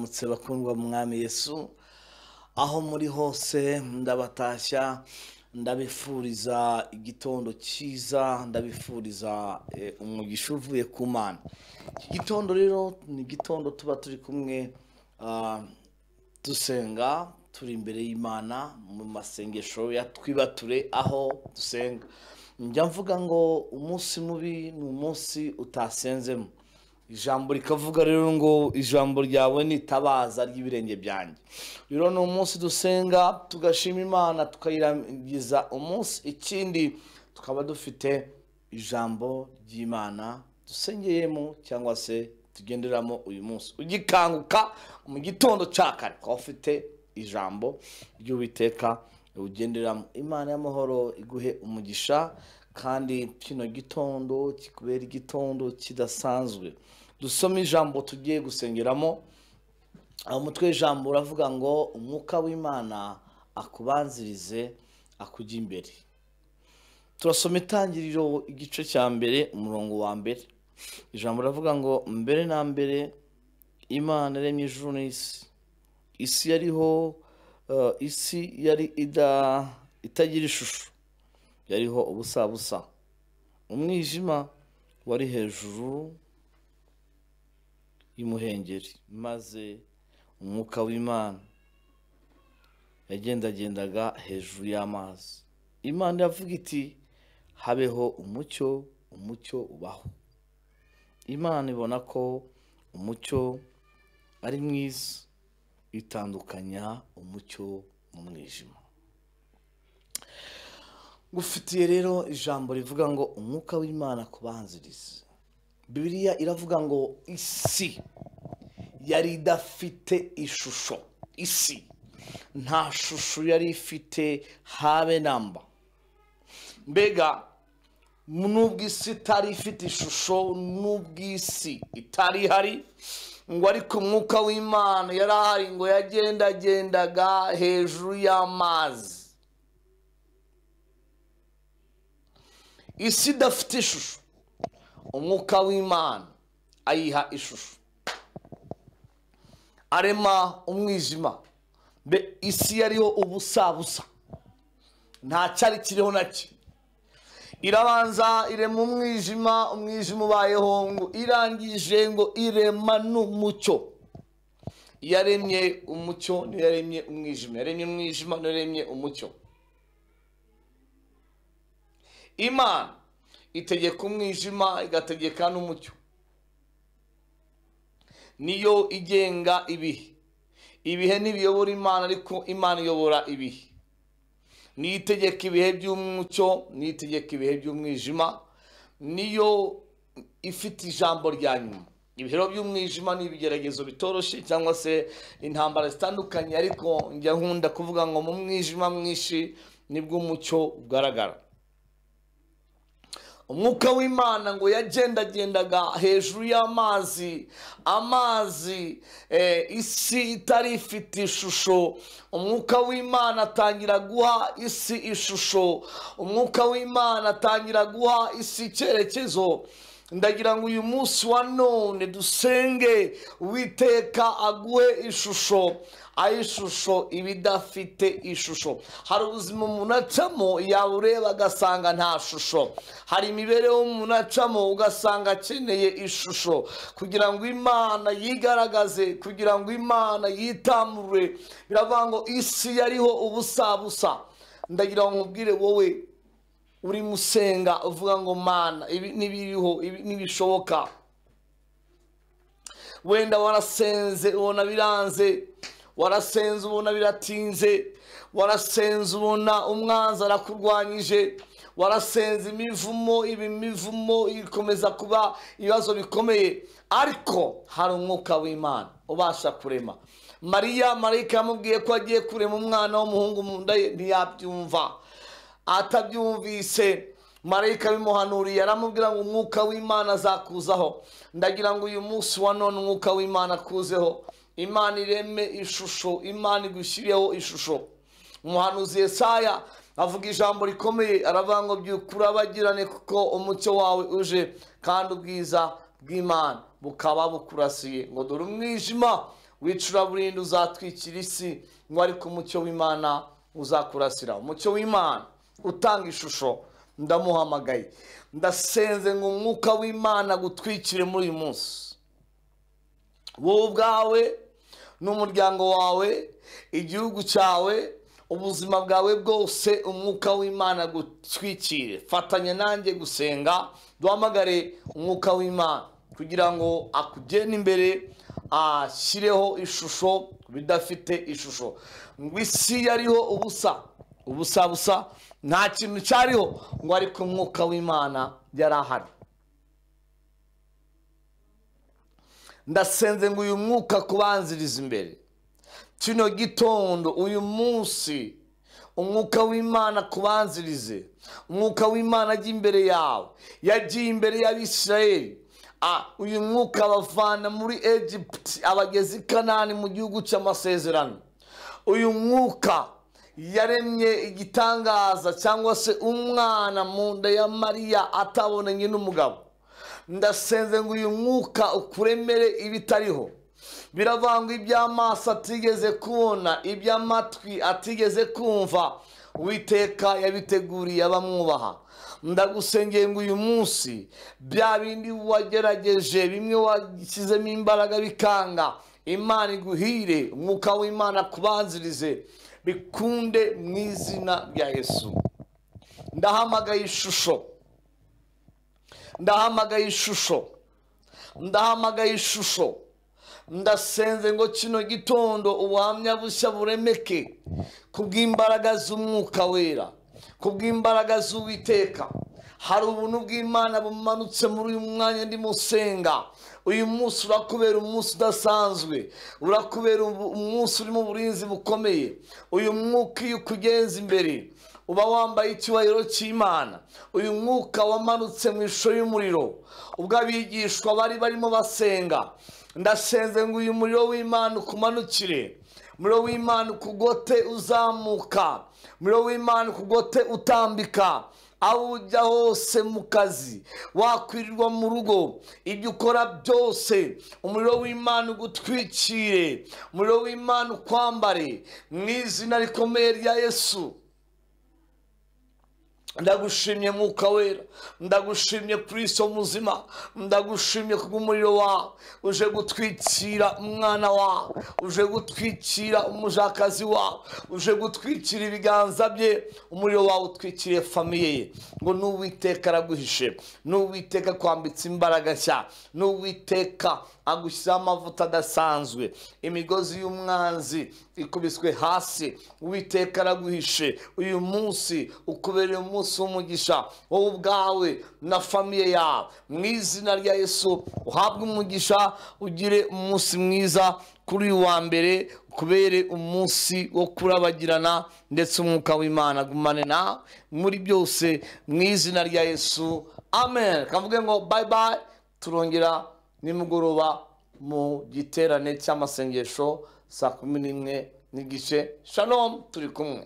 mwaramutse bakundwa mu mwami yesu aho muri hose ndabatashya ndabifuriza igitondo cyiza ndabifuriza eh, umugisha uvuye ku mana iki gitondo rero ni igitondo tuba turi kumwe ah, dusenga turi imbere y'imana mu masengesho ya twibature aho dusenga njya mvuga ngo umunsi mubi ni umunsi utasenzemo ijambo rikavuga rero ngo ijambo ryawe ni itabaza ry'ibirenge byanjye rero ni umunsi dusenga tugashima imana tukayirangiza umunsi ikindi tukaba dufite ijambo ry'imana dusengeyemo cyangwa se tugenderamo uyu munsi ugikanguka mu gitondo cya kare ukaba ufite ijambo ry'uwiteka ugenderamo imana y'amahoro iguhe umugisha kandi kino gitondo kikubera igitondo kidasanzwe dusoma ijambo tugiye gusengeramo aho umutwe w'ijambo uravuga ngo umwuka w'imana akubanzirize akujya imbere turasoma itangiriro igice cya mbere umurongo wa mbere ijambo uravuga ngo mbere na mbere imana iremye ijuru n'isi isi yariho eh, isi yari itagira ishusho yariho ubusa busa umwijima wari hejuru y'umuhengeri maze umwuka w'imana yagendagendaga hejuru y'amazi imana yavuga iti habeho umucyo umucyo ubaho imana ibona ko umucyo ari mwiza itandukanya umucyo mu mwijima gufitiye rero ijambo rivuga ngo umwuka w'imana ku banziriza bibiliya iravuga ngo isi yari idafite ishusho isi nta shusho yari ifite habe namba mbega nubwo isi itari ifite ishusho nubwo isi itari ihari ngo ariko umwuka w'imana yari ahari ngo yagendagendaga hejuru y'amazi isi idafite ishusho umwuka w'imana ayiha ishusho arema umwijima isi yariho ubusabusa nta cyari kiriho na kimwe irabanza irema umwijima umwijima ubayeho ngo irangije ngo irema n'umucyo yaremye umucyo ntiyaremye umwijima yaremye umwijima ntiyaremye umucyo imana itegeka umwijima igategeka n'umucyo niyo igenga ibihe ibihe ntibiyobora imana ariko imana iyobora ibihe niyo ibihe by'umucyo niyo itegeka ibihe by'umwijima niyo ifite ijambo rya nyuma ibihero by'umwijima ni ibigeragezo bitoroshye cyangwa se intambara zitandukanye ariko njya nkunda kuvuga ngo mu mwijima mwinshi nibwo umucyo ugaragara umwuka w'imana ngo yagendagendaga hejuru y'amazi amazi eh, isi itari ifite ishusho umwuka w'imana atangira guha isi ishusho umwuka w'imana atangira guha isi icyerekezo ndagira ngo uyu munsi wa none dusenge uwiteka aguhe ishusho ishusho iba idafite ishusho hari ubuzima umuntu acamo yaba agasanga nta shusho hari imibereho umuntu acamo ugasanga akeneye ishusho kugira ngo imana yigaragaze kugira ngo imana yitamure biravuga ngo isi yariho ubusa busa ndagira ngo nkubwire wowe uri musenga uvuga ngo mana ibi ntibiriho ibi wenda warasenze ubona biranze warasenze ubona biratinze warasenze ubona umwanzi arakurwanyije warasenze imivumo ibi mivumo ikomeza kuba ibibazo bikomeye ariko hari umwuka w'imana ubasha kurema mariya marayika yamubwiye ko agiye kurema umwana w'umuhungu mu nda ye ntiyabyumva atabyumvise marayika bimuhanuriye aramubwira ngo umwuka w'imana azakuzaho ndagira ngo uyu munsi wa none umwuka w'imana akuzeho imana ireme ishusho imana igushyiriyeho ishusho umuhanuzi Yesaya avuga ijambo rikomeye aravuga ngo byukura abagirane kuko umucyo wawe uje kandi ubwiza bw'imana bukaba bukurasiye ngo dore umwijima wicuraburindi uzatwikira isi ngo ariko umucyo w'imana uzakurasira umucyo w'imana utanga ishusho ndamuhamagaye ndasenze ngo umwuka w'imana gutwikire muri uyu munsi wowe ubwawe n'umuryango wawe igihugu cyawe ubuzima bwawe bwose umwuka w'imana gutwikire fatanya nanjye gusenga duhamagare umwuka w'imana kugira ngo akugene imbere ashyireho ishusho bidafite ishusho ngo isi yariho ubusa ubusa busa nta kintu cyariho ngo ku umwuka w'imana yari ahari ndasenze ngo uyu mwuka kubanziriza imbere kino gitondo uyu munsi umwuka w'imana kubanzirize umwuka w'imana ajya imbere yawe yagiye imbere y'abisirayeri uyu mwuka abavana muri egiputi abageze i kanani mu gihugu cy'amasezerano uyu mwuka yaremye igitangaza cyangwa se umwana mu nda ya mariya atabonanye n'umugabo ndasenze ngo uyu mwuka ukuremere ibitariho biravangwa iby'amaso atigeze kubona iby'amatwi atigeze kumva uwiteka yabiteguriye abamwubaha ndagusengeye ngo uyu munsi bya bindi wagerageje bimwe washyizemo imbaraga bikanga imana iguhire umwuka w'imana kubanzirize bikunde mu izina rya yesu ndahamagaye ishusho ndahamagaye ishusho ndahamagaye ishusho ndasenze ngo kino gitondo ubuhamya bushya buremeke ku bw'imbaraga z'umwuka wera ku bw'imbaraga z'uwiteka hari ubuntu bw'imana bumanutse muri uyu mwanya ndimo usenga uyu munsi urakubera umunsi udasanzwe urakubera umunsi urimo uburinzi bukomeye uyu mwuka iyo ukugenza imbere uba wambaye icyubahiro cy'imana uyu mwuka wamanutse mu ishusho y'umuriro ubwo abigishwa bari barimo basenga ndasenze ngo uyu muriro w'imana ukumanukire umuriro w'imana ukugote uzamuka muriro w'imana ukugote utambika aho ujya hose mu kazi wakwirirwa mu rugo ibyo ukora byose umuriro w'imana ugutwikire umuriro w'imana ukwambare mu izina rikomeye rya yesu ndagushimye mwuka wera ndagushimye puriso muzima ndagushimye kubw'umuriro wawe uje gutwikira umwana wawe uje gutwikira umujakazi wawe uje gutwikira ibiganza bye umuriro wawe utwikiriye famiye ye ngo n'uwiteka araguhishe n'uwiteka kwambitse imbaraga nshya n'uwiteka agushyiraho amavuta adasanzwe imigozi y'umwanzi ikubiswe hasi uwiteka araguhishe uyu munsi ukubereye umunsi munsi w'umugisha wowe ubwawe na famiye yawe mu izina rya Yesu uhabwe umugisha ugire umunsi mwiza kuri uyu wa mbere kubere umunsi wo kurabagirana ndetse umwuka w'imana agumane na muri byose mu izina rya Yesu amen kavuge ngo bayi bayi turongera nimugoroba mu giterane cy'amasengesho saa kumi n'imwe n'igice shalom turi kumwe